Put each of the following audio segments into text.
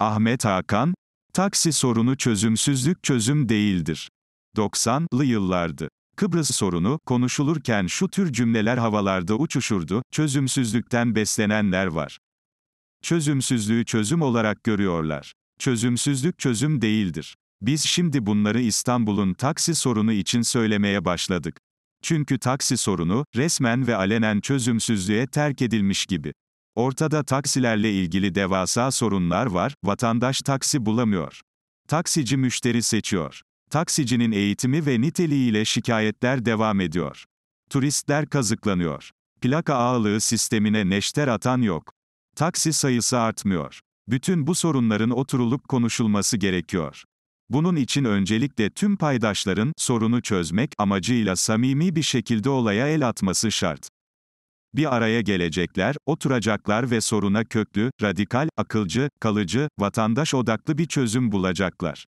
Ahmet Hakan, taksi sorunu çözümsüzlük çözüm değildir. 90'lı yıllardı. Kıbrıs sorunu konuşulurken şu tür cümleler havalarda uçuşurdu. Çözümsüzlükten beslenenler var. Çözümsüzlüğü çözüm olarak görüyorlar. Çözümsüzlük çözüm değildir. Biz şimdi bunları İstanbul'un taksi sorunu için söylemeye başladık. Çünkü taksi sorunu resmen ve alenen çözümsüzlüğe terk edilmiş gibi. Ortada taksilerle ilgili devasa sorunlar var, vatandaş taksi bulamıyor. Taksici müşteri seçiyor. Taksicinin eğitimi ve niteliğiyle şikayetler devam ediyor. Turistler kazıklanıyor. Plaka ağalığı sistemine neşter atan yok. Taksi sayısı artmıyor. Bütün bu sorunların oturulup konuşulması gerekiyor. Bunun için öncelikle tüm paydaşların sorunu çözmek amacıyla samimi bir şekilde olaya el atması şart bir araya gelecekler, oturacaklar ve soruna köklü, radikal, akılcı, kalıcı, vatandaş odaklı bir çözüm bulacaklar.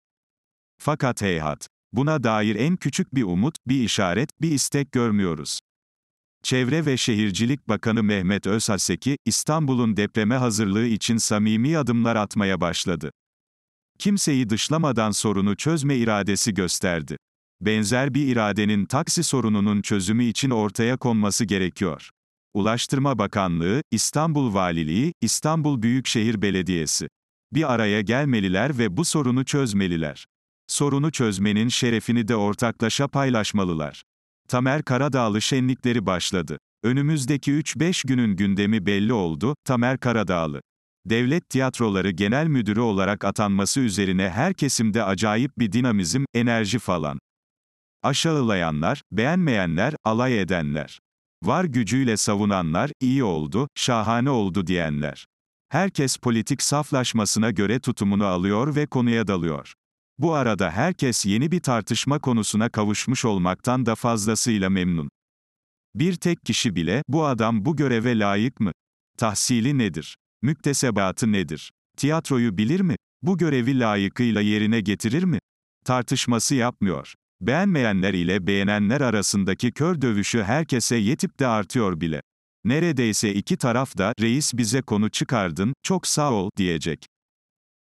Fakat heyhat, buna dair en küçük bir umut, bir işaret, bir istek görmüyoruz. Çevre ve Şehircilik Bakanı Mehmet Özhaseki, İstanbul'un depreme hazırlığı için samimi adımlar atmaya başladı. Kimseyi dışlamadan sorunu çözme iradesi gösterdi. Benzer bir iradenin taksi sorununun çözümü için ortaya konması gerekiyor. Ulaştırma Bakanlığı, İstanbul Valiliği, İstanbul Büyükşehir Belediyesi. Bir araya gelmeliler ve bu sorunu çözmeliler. Sorunu çözmenin şerefini de ortaklaşa paylaşmalılar. Tamer Karadağlı şenlikleri başladı. Önümüzdeki 3-5 günün gündemi belli oldu, Tamer Karadağlı. Devlet Tiyatroları Genel Müdürü olarak atanması üzerine her kesimde acayip bir dinamizm, enerji falan. Aşağılayanlar, beğenmeyenler, alay edenler. Var gücüyle savunanlar, iyi oldu, şahane oldu diyenler. Herkes politik saflaşmasına göre tutumunu alıyor ve konuya dalıyor. Bu arada herkes yeni bir tartışma konusuna kavuşmuş olmaktan da fazlasıyla memnun. Bir tek kişi bile, bu adam bu göreve layık mı? Tahsili nedir? Müktesebatı nedir? Tiyatroyu bilir mi? Bu görevi layıkıyla yerine getirir mi? Tartışması yapmıyor. Beğenmeyenler ile beğenenler arasındaki kör dövüşü herkese yetip de artıyor bile. Neredeyse iki taraf da, reis bize konu çıkardın, çok sağ ol, diyecek.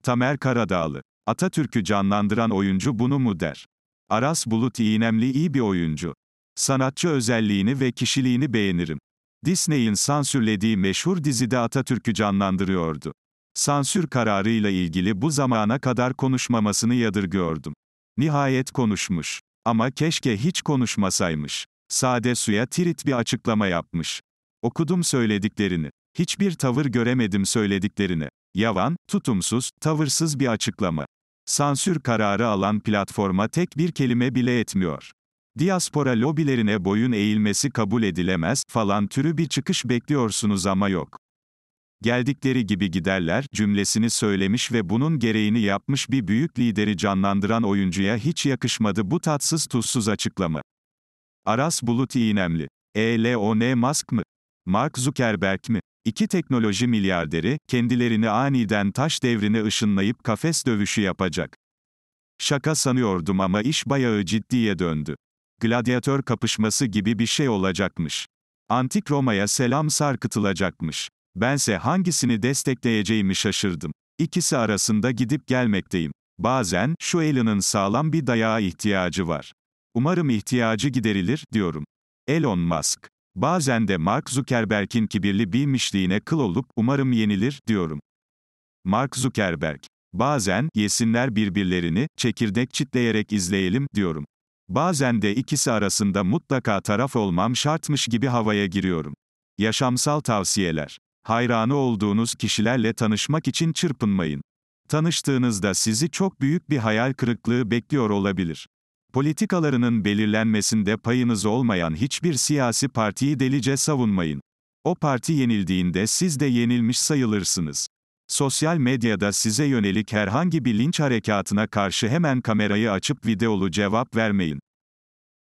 Tamer Karadağlı. Atatürk'ü canlandıran oyuncu bunu mu der? Aras Bulut iğnemli iyi bir oyuncu. Sanatçı özelliğini ve kişiliğini beğenirim. Disney'in sansürlediği meşhur dizide Atatürk'ü canlandırıyordu. Sansür kararıyla ilgili bu zamana kadar konuşmamasını yadırgıyordum. Nihayet konuşmuş. Ama keşke hiç konuşmasaymış. Sade suya tirit bir açıklama yapmış. Okudum söylediklerini. Hiçbir tavır göremedim söylediklerini. Yavan, tutumsuz, tavırsız bir açıklama. Sansür kararı alan platforma tek bir kelime bile etmiyor. Diaspora lobilerine boyun eğilmesi kabul edilemez falan türü bir çıkış bekliyorsunuz ama yok geldikleri gibi giderler cümlesini söylemiş ve bunun gereğini yapmış bir büyük lideri canlandıran oyuncuya hiç yakışmadı bu tatsız tuzsuz açıklama. Aras Bulut İğnemli. Elon Musk mı? Mark Zuckerberg mi? İki teknoloji milyarderi, kendilerini aniden taş devrine ışınlayıp kafes dövüşü yapacak. Şaka sanıyordum ama iş bayağı ciddiye döndü. Gladyatör kapışması gibi bir şey olacakmış. Antik Roma'ya selam sarkıtılacakmış. Bense hangisini destekleyeceğimi şaşırdım. İkisi arasında gidip gelmekteyim. Bazen, şu Elon'un sağlam bir dayağa ihtiyacı var. Umarım ihtiyacı giderilir, diyorum. Elon Musk. Bazen de Mark Zuckerberg'in kibirli bilmişliğine kıl olup, umarım yenilir, diyorum. Mark Zuckerberg. Bazen, yesinler birbirlerini, çekirdek çitleyerek izleyelim, diyorum. Bazen de ikisi arasında mutlaka taraf olmam şartmış gibi havaya giriyorum. Yaşamsal tavsiyeler hayranı olduğunuz kişilerle tanışmak için çırpınmayın. Tanıştığınızda sizi çok büyük bir hayal kırıklığı bekliyor olabilir. Politikalarının belirlenmesinde payınız olmayan hiçbir siyasi partiyi delice savunmayın. O parti yenildiğinde siz de yenilmiş sayılırsınız. Sosyal medyada size yönelik herhangi bir linç harekatına karşı hemen kamerayı açıp videolu cevap vermeyin.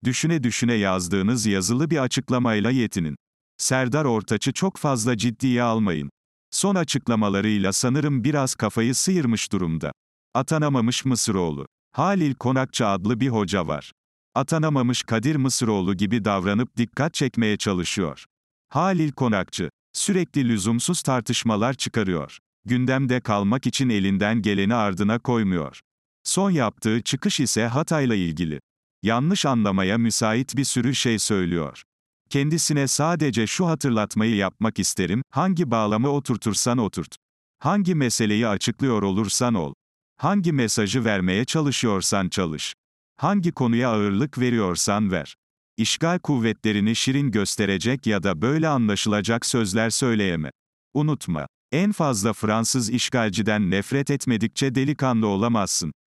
Düşüne düşüne yazdığınız yazılı bir açıklamayla yetinin. Serdar Ortaç'ı çok fazla ciddiye almayın. Son açıklamalarıyla sanırım biraz kafayı sıyırmış durumda. Atanamamış Mısıroğlu. Halil Konakçı adlı bir hoca var. Atanamamış Kadir Mısıroğlu gibi davranıp dikkat çekmeye çalışıyor. Halil Konakçı sürekli lüzumsuz tartışmalar çıkarıyor. Gündemde kalmak için elinden geleni ardına koymuyor. Son yaptığı çıkış ise Hatay'la ilgili. Yanlış anlamaya müsait bir sürü şey söylüyor. Kendisine sadece şu hatırlatmayı yapmak isterim, hangi bağlamı oturtursan oturt. Hangi meseleyi açıklıyor olursan ol. Hangi mesajı vermeye çalışıyorsan çalış. Hangi konuya ağırlık veriyorsan ver. İşgal kuvvetlerini şirin gösterecek ya da böyle anlaşılacak sözler söyleyeme. Unutma, en fazla Fransız işgalciden nefret etmedikçe delikanlı olamazsın.